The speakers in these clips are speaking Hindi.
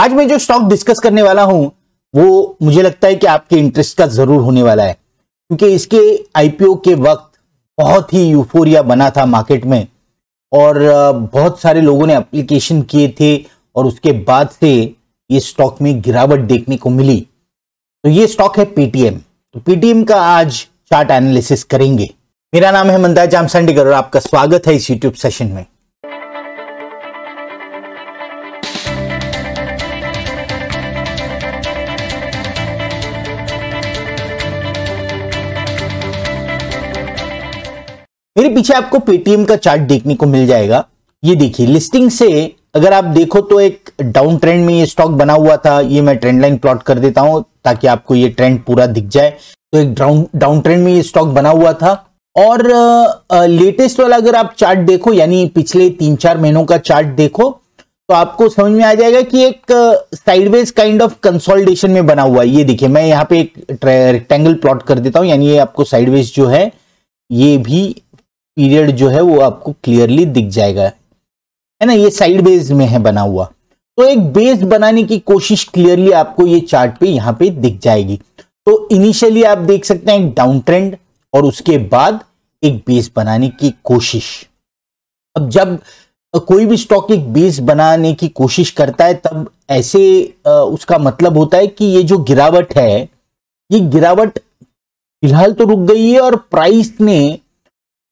आज मैं जो स्टॉक डिस्कस करने वाला हूं वो मुझे लगता है कि आपके इंटरेस्ट का जरूर होने वाला है क्योंकि इसके आईपीओ के वक्त बहुत ही यूफोरिया बना था मार्केट में और बहुत सारे लोगों ने एप्लीकेशन किए थे और उसके बाद से ये स्टॉक में गिरावट देखने को मिली तो ये स्टॉक है पेटीएम तो पेटीएम का आज चार्ट एनालिसिस करेंगे मेरा नाम है मंदा जामसंडीकर और आपका स्वागत है इस यूट्यूब सेशन में मेरे पीछे आपको पेटीएम का चार्ट देखने को मिल जाएगा ये देखिए लिस्टिंग से अगर आप देखो तो एक डाउन ट्रेंड में ये स्टॉक बना हुआ था ये मैं ट्रेंड लाइन प्लॉट कर देता हूं ताकि आपको ये ट्रेंड पूरा दिख जाए तो एक डाउन डाउन ट्रेंड में ये स्टॉक बना हुआ था और लेटेस्ट वाला अगर आप चार्ट देखो यानी पिछले तीन चार महीनों का चार्ट देखो तो आपको समझ में आ जाएगा कि एक साइडवेज काइंड ऑफ कंसोलिडेशन में बना हुआ है ये देखिए मैं यहाँ पे एक रेक्टेंगल प्लॉट कर देता हूं यानी ये आपको साइडवेज जो है ये भी पीरियड जो है वो आपको क्लियरली दिख जाएगा है ना ये साइड बेस में है बना हुआ तो एक बेस बनाने की कोशिश क्लियरली आपको ये चार्ट पे यहाँ पे दिख जाएगी तो इनिशियली आप देख सकते हैं एक डाउन ट्रेंड और उसके बाद एक बेस बनाने की कोशिश अब जब कोई भी स्टॉक एक बेस बनाने की कोशिश करता है तब ऐसे उसका मतलब होता है कि ये जो गिरावट है ये गिरावट फिलहाल तो रुक गई है और प्राइस ने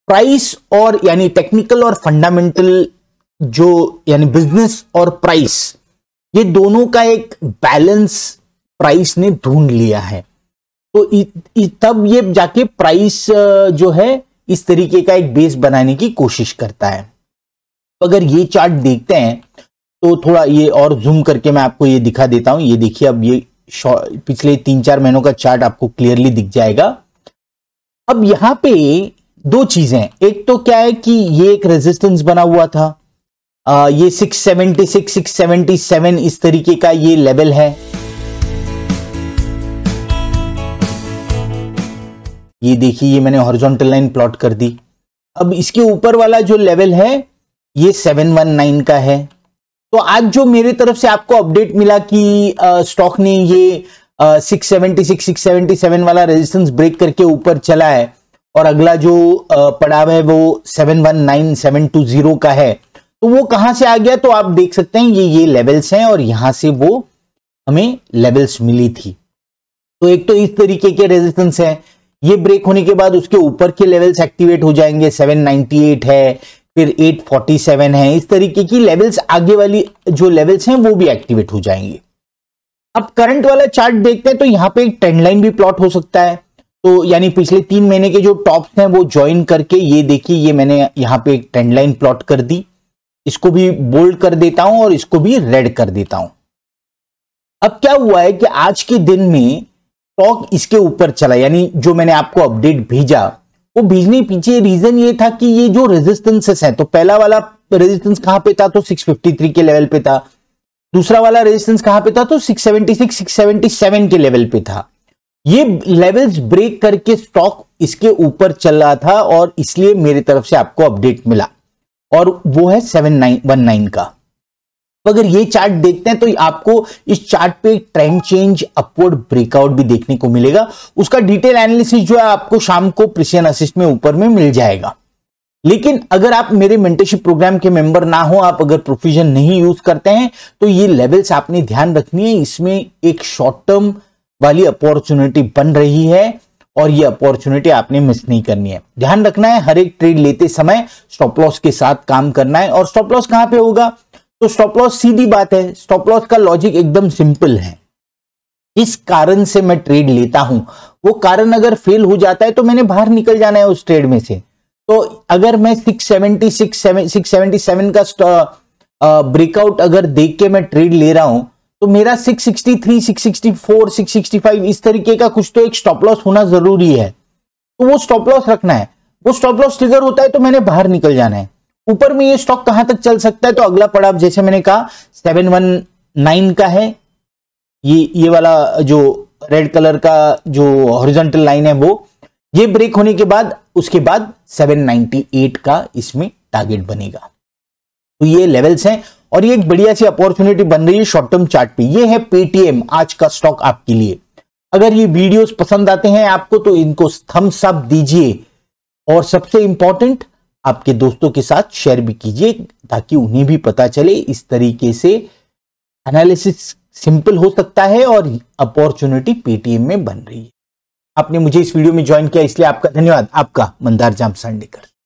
प्राइस और यानी टेक्निकल और फंडामेंटल जो यानी बिजनेस और प्राइस ये दोनों का एक बैलेंस प्राइस ने ढूंढ लिया है तो इ, इ, तब ये जाके प्राइस जो है इस तरीके का एक बेस बनाने की कोशिश करता है तो अगर ये चार्ट देखते हैं तो थोड़ा ये और जूम करके मैं आपको ये दिखा देता हूं ये देखिए अब ये पिछले तीन चार महीनों का चार्ट आपको क्लियरली दिख जाएगा अब यहाँ पे दो चीजें एक तो क्या है कि ये एक रेजिस्टेंस बना हुआ था आ, ये 676 677 इस तरीके का ये लेवल है ये देखिए ये मैंने हॉरिजॉन्टल लाइन प्लॉट कर दी अब इसके ऊपर वाला जो लेवल है ये 719 का है तो आज जो मेरे तरफ से आपको अपडेट मिला कि स्टॉक ने ये six seventy six six seventy seven वाला रेजिस्टेंस ब्रेक करके ऊपर चला है और अगला जो पड़ाव है वो seven one nine seven two zero का है तो वो कहां से आ गया तो आप देख सकते हैं ये ये लेवल्स हैं और यहां से वो हमें लेवल्स मिली थी तो एक तो इस तरीके के रेजिस्टेंस है ये ब्रेक होने के बाद उसके ऊपर के लेवल्स एक्टिवेट हो जाएंगे सेवन एट है फिर एट फोर्टी सेवन है इस तरीके की लेवल्स आगे वाली जो लेवल्स हैं वो भी एक्टिवेट हो जाएंगे अब करंट वाला चार्ट देखते हैं तो यहां पर एक ट्रेंड लाइन भी प्लॉट हो सकता है तो यानी पिछले तीन महीने के जो टॉप्स हैं वो ज्वाइन करके ये देखिए ये मैंने यहाँ पे एक ट्रेंड लाइन प्लॉट कर दी इसको भी बोल्ड कर देता हूं और इसको भी रेड कर देता हूं अब क्या हुआ है कि आज के दिन में स्टॉक इसके ऊपर चला यानी जो मैंने आपको अपडेट भेजा वो भेजने पीछे रीजन ये था कि ये जो रेजिस्टेंसेस हैं तो पहला वाला रेजिस्टेंस कहां पे था तो 653 के लेवल पे था दूसरा वाला रेजिस्टेंस कहां पे था तो 676 677 के लेवल पे था ये लेवल्स ब्रेक करके स्टॉक इसके ऊपर चल रहा था और इसलिए मेरी तरफ से आपको अपडेट मिला और वो है सेवन नाइन वन नाइन का तो अगर ये चार्ट देखते हैं तो आपको इस चार्ट पे ट्रेंड चेंज अपवर्ड ब्रेकआउट भी देखने को मिलेगा उसका डिटेल एनालिसिस जो है आपको शाम को प्रिशियन असिस्ट में ऊपर में मिल जाएगा लेकिन अगर आप मेरे मेंटरशिप प्रोग्राम के मेंबर ना हो आप अगर प्रोफिजन नहीं यूज करते हैं तो ये लेवल्स आपने ध्यान रखनी है इसमें एक शॉर्ट टर्म वाली अपॉर्चुनिटी बन रही है और ये अपॉर्चुनिटी आपने मिस नहीं करनी है ध्यान रखना है हर एक ट्रेड लेते समय स्टॉप लॉस के साथ काम करना है और स्टॉप लॉस कहां पे होगा तो स्टॉप लॉस सीधी बात है स्टॉप लॉस का लॉजिक एकदम सिंपल है इस कारण से मैं ट्रेड लेता हूं वो कारण अगर फेल हो जाता है तो मैंने बाहर निकल जाना है उस ट्रेड में से तो अगर मैं सिक्स सेवेंटी 676 सेवन का ब्रेकआउट अगर देख के मैं ट्रेड ले रहा हूं तो मेरा 663, 664, 665 इस तरीके का कुछ तो एक स्टॉप लॉस होना जरूरी है तो वो स्टॉप लॉस रखना है वो स्टॉप लॉस ट्रिगर होता है तो मैंने बाहर निकल जाना है ऊपर में ये स्टॉक कहां तक चल सकता है तो अगला पड़ाव जैसे मैंने कहा 719 का है ये ये वाला जो रेड कलर का जो हॉरिजेंटल लाइन है वो ये ब्रेक होने के बाद उसके बाद 798 का इसमें टारगेट बनेगा तो ये लेवल्स हैं और ये एक बढ़िया सी अपॉर्चुनिटी बन रही है शॉर्ट टर्म चार्ट पे ये है पेटीएम आज का स्टॉक आपके लिए अगर ये वीडियोस पसंद आते हैं आपको तो इनको थम्स अप दीजिए और सबसे इंपॉर्टेंट आपके दोस्तों के साथ शेयर भी कीजिए ताकि उन्हें भी पता चले इस तरीके से एनालिसिस सिंपल हो सकता है और अपॉर्चुनिटी पेटीएम में बन रही है आपने मुझे इस वीडियो में ज्वाइन किया इसलिए आपका धन्यवाद आपका मंदार जाम सांडेकर